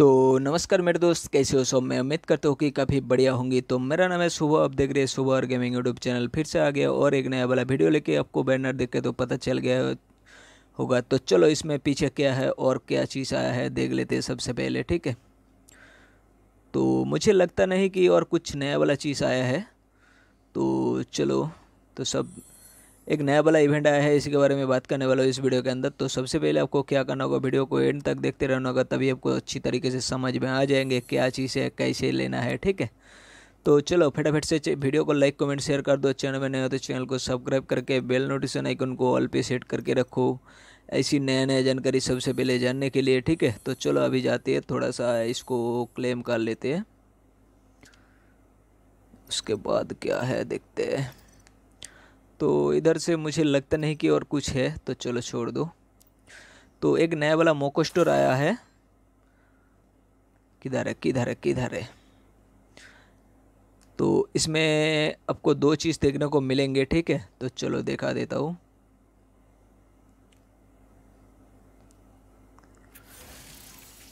तो नमस्कार मेरे दोस्त कैसे हो सब मैं उम्मीद करता हूँ कि काफ़ी बढ़िया होंगी तो मेरा नाम है सुबह आप देख रहे हैं सुबह और गेमिंग यूट्यूब चैनल फिर से आ गया और एक नया वाला वीडियो लेके आपको बैनर देख के तो पता चल गया होगा तो चलो इसमें पीछे क्या है और क्या चीज़ आया है देख लेते हैं सबसे पहले ठीक है तो मुझे लगता नहीं कि और कुछ नया वाला चीज़ आया है तो चलो तो सब एक नया वाला इवेंट आया है इसी के बारे में बात करने वाला हूँ इस वीडियो के अंदर तो सबसे पहले आपको क्या करना होगा वीडियो को एंड तक देखते रहना होगा तभी आपको अच्छी तरीके से समझ में आ जाएंगे क्या चीज़ है कैसे लेना है ठीक है तो चलो फटाफट से वीडियो को लाइक कमेंट शेयर कर दो चैनल में नए हो तो चैनल को सब्सक्राइब करके बेल नोटिफिकेशन आइकन को ऑल पे सेट करके रखो ऐसी नया नया जानकारी सबसे पहले जानने के लिए ठीक है तो चलो अभी जाते हैं थोड़ा सा इसको क्लेम कर लेते हैं उसके बाद क्या है देखते हैं तो इधर से मुझे लगता नहीं कि और कुछ है तो चलो छोड़ दो तो एक नया वाला मोको स्टोर आया है किधर है किधर है किधर है तो इसमें आपको दो चीज़ देखने को मिलेंगे ठीक है तो चलो देखा देता हूँ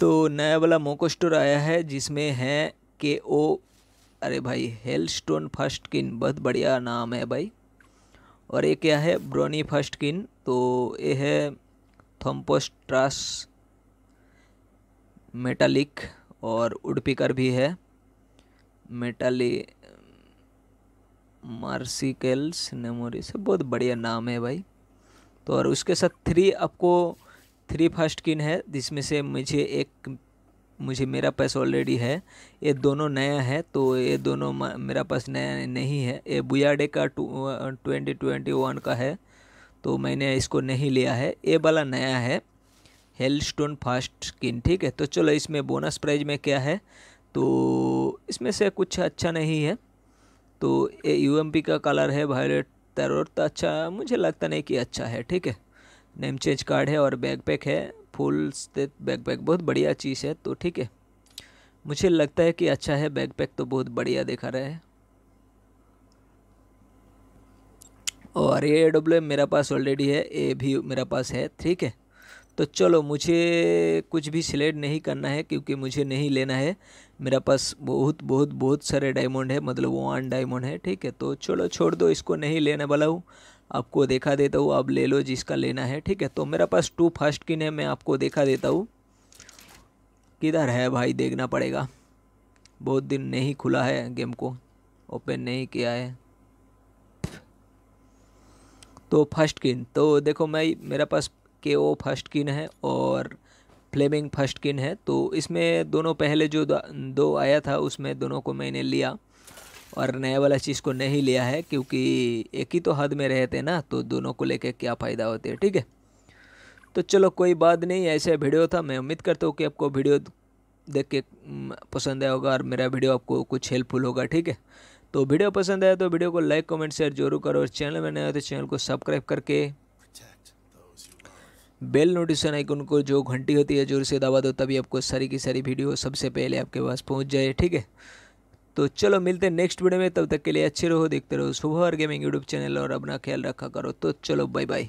तो नया वाला मोको स्टोर आया है जिसमें है के ओ अरे भाई हेल स्टोन फर्स्ट किन बहुत बढ़िया नाम है भाई और ये क्या है ब्रोनी फर्स्ट किन तो ये है थम्पोस्ट्रास मेटालिक और उडपिकर भी है मेटाली मार्सिकल्स नेमोरी से बहुत बढ़िया नाम है भाई तो और उसके साथ थ्री आपको थ्री फर्स्ट किन है जिसमें से मुझे एक मुझे मेरा पास ऑलरेडी है ये दोनों नया है तो ये दोनों मेरा पास नया नहीं है ये बुयाडे का ट्वेंटी ट्वेंटी वन का है तो मैंने इसको नहीं लिया है ये वाला नया है हेल स्टोन फास्ट स्किन ठीक है तो चलो इसमें बोनस प्राइज में क्या है तो इसमें से कुछ अच्छा नहीं है तो ये यू का कलर है वायलेट तरोर तो अच्छा मुझे लगता नहीं कि अच्छा है ठीक है नेम चेंज कार्ड है और बैग पैक है फुल स्थित बैकपैक बहुत बढ़िया चीज़ है तो ठीक है मुझे लगता है कि अच्छा है बैकपैक तो बहुत बढ़िया दिखा रहा है और ए डब्ल्यू मेरा पास ऑलरेडी है ए भी मेरा पास है ठीक है तो चलो मुझे कुछ भी सिलेक्ट नहीं करना है क्योंकि मुझे नहीं लेना है मेरा पास बहुत बहुत बहुत सारे डायमंड है मतलब वन डायमंड है ठीक है तो चलो छोड़ दो इसको नहीं लेने वाला हूँ आपको देखा देता हूँ आप ले लो जिसका लेना है ठीक है तो मेरा पास टू फर्स्ट किन है मैं आपको देखा देता हूँ किधर है भाई देखना पड़ेगा बहुत दिन नहीं खुला है गेम को ओपन नहीं किया है तो फर्स्ट किन तो देखो मैं मेरे पास के ओ फर्स्ट किन है और फ्लेमिंग फर्स्ट किन है तो इसमें दोनों पहले जो दो आया था उसमें दोनों को मैंने लिया और नया वाला चीज़ को नहीं लिया है क्योंकि एक ही तो हद में रहते ना तो दोनों को लेके क्या फ़ायदा होते है ठीक है तो चलो कोई बात नहीं ऐसे वीडियो था मैं उम्मीद करता हूँ कि आपको वीडियो देख के पसंद आया होगा और मेरा वीडियो आपको कुछ हेल्पफुल होगा ठीक है तो वीडियो पसंद आया तो वीडियो को लाइक कमेंट शेयर जरूर करो और चैनल में नया हो तो चैनल को सब्सक्राइब करके बेल नोटिफिकेशन आइकन को जो घंटी होती है जोर से दबा दो तभी आपको सारी की सारी वीडियो सबसे पहले आपके पास पहुंच जाए ठीक है तो चलो मिलते हैं नेक्स्ट वीडियो में तब तक के लिए अच्छे रहो देखते रहो सुबह और गेमिंग यूट्यूब चैनल और अपना ख्याल रखा करो तो चलो बाय बाय